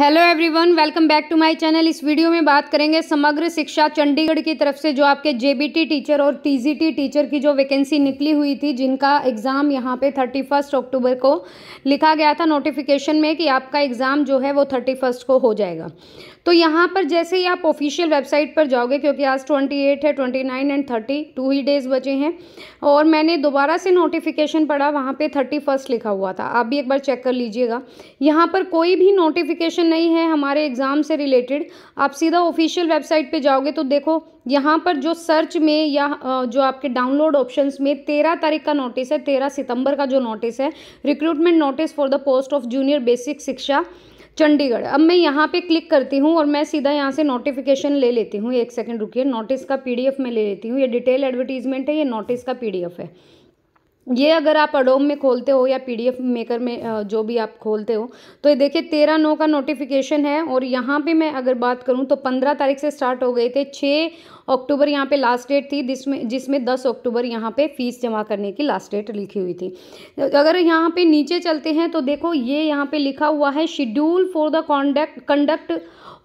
hello everyone welcome back to my channel इस video में बात करेंगे समग्र शिक्षा चंडीगढ़ की तरफ से जो आपके जेबीटी टीचर और टीजीटी टीचर की जो वैकेंसी निकली हुई थी जिनका एग्ज़ाम यहाँ पे थर्टी फर्स्ट अक्टूबर को लिखा गया था नोटिफिकेशन में कि आपका एग्ज़ाम जो है वो थर्टी फर्स्ट को हो जाएगा तो यहाँ पर जैसे ही आप ऑफिशियल वेबसाइट पर जाओगे क्योंकि आज ट्वेंटी एट है twenty nine and thirty two ही डेज़ बचे हैं और मैंने दोबारा से नोटिफिकेशन पढ़ा वहाँ पर थर्टी फर्स्ट लिखा हुआ था आप भी एक बार चेक कर लीजिएगा यहाँ पर कोई भी नोटिफिकेशन क्वेश्चन नहीं है हमारे एग्ज़ाम से रिलेटेड आप सीधा ऑफिशियल वेबसाइट पे जाओगे तो देखो यहाँ पर जो सर्च में या जो आपके डाउनलोड ऑप्शंस में तेरह तारीख का नोटिस है तेरह सितंबर का जो नोटिस है recruitment notice for the post of junior basic शिक्षा चंडीगढ़ अब मैं यहाँ पे क्लिक करती हूँ और मैं सीधा यहाँ से नोटिफिकेशन ले लेती हूँ एक सेकंड रुकिए नोटिस का पीडीएफ मैं ले लेती हूँ ये डिटेल एडवर्टीजमेंट है ये नोटिस का पीडीएफ है ये अगर आप अडोम में खोलते हो या पीडीएफ मेकर में जो भी आप खोलते हो तो ये देखिए तेरह नौ का नोटिफिकेशन है और यहाँ पे मैं अगर बात करूँ तो पंद्रह तारीख से स्टार्ट हो गए थे छः अक्टूबर यहाँ पे लास्ट डेट थी जिसमें जिसमें दस अक्टूबर यहाँ पे फ़ीस जमा करने की लास्ट डेट लिखी हुई थी अगर यहाँ पर नीचे चलते हैं तो देखो ये यहाँ पर लिखा हुआ है schedule for the conduct conduct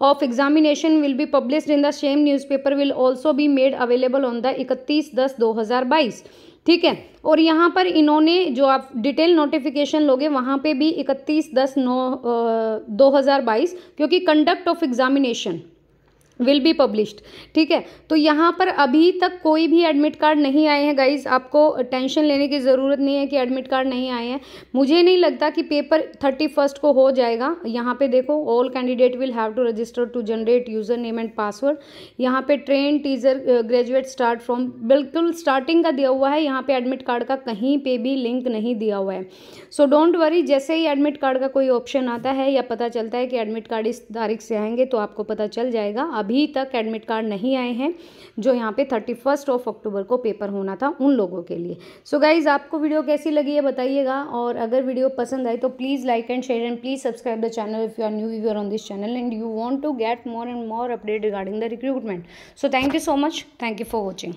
of examination will be publish in the same newspaper will also be made available on the इकतीस दस दो हज़ार बाईस ठीक है और यहाँ पर इन्होंने जो आप डिटेल नोटिफिकेशन लोगे वहाँ पे भी इकतीस दस नौ दो हज़ार बाईस क्योंकि conduct of examination will be published ठीक है तो यहाँ पर अभी तक कोई भी एडमिट कार्ड नहीं आए हैं गाइज आपको टेंशन लेने की ज़रूरत नहीं है कि एडमिट कार्ड नहीं आए हैं मुझे नहीं लगता कि पेपर थर्टी फर्स्ट को हो जाएगा यहाँ पे देखो all candidate will have to register to generate user name and password यहाँ पे trained teacher graduate start from बिल्कुल स्टार्टिंग का दिया हुआ है यहाँ पर एडमिट कार्ड का कहीं पर भी लिंक नहीं दिया हुआ है सो डोंट वरी जैसे ही एडमिट कार्ड का कोई ऑप्शन आता है या पता चलता है कि एडमिट कार्ड इस तारीख से आएंगे तो आपको पता चल जाएगा अभी अभी तक एडमिट कार्ड नहीं आए हैं जो यहाँ पे थर्टी फर्स्ट ऑफ अक्टूबर को पेपर होना था उन लोगों के लिए सो so गाइज़ आपको वीडियो कैसी लगी है बताइएगा और अगर वीडियो पसंद आए तो please like and share and please subscribe the channel if you are new your on this channel and you want to get more and more update regarding the recruitment so thank you so much thank you for watching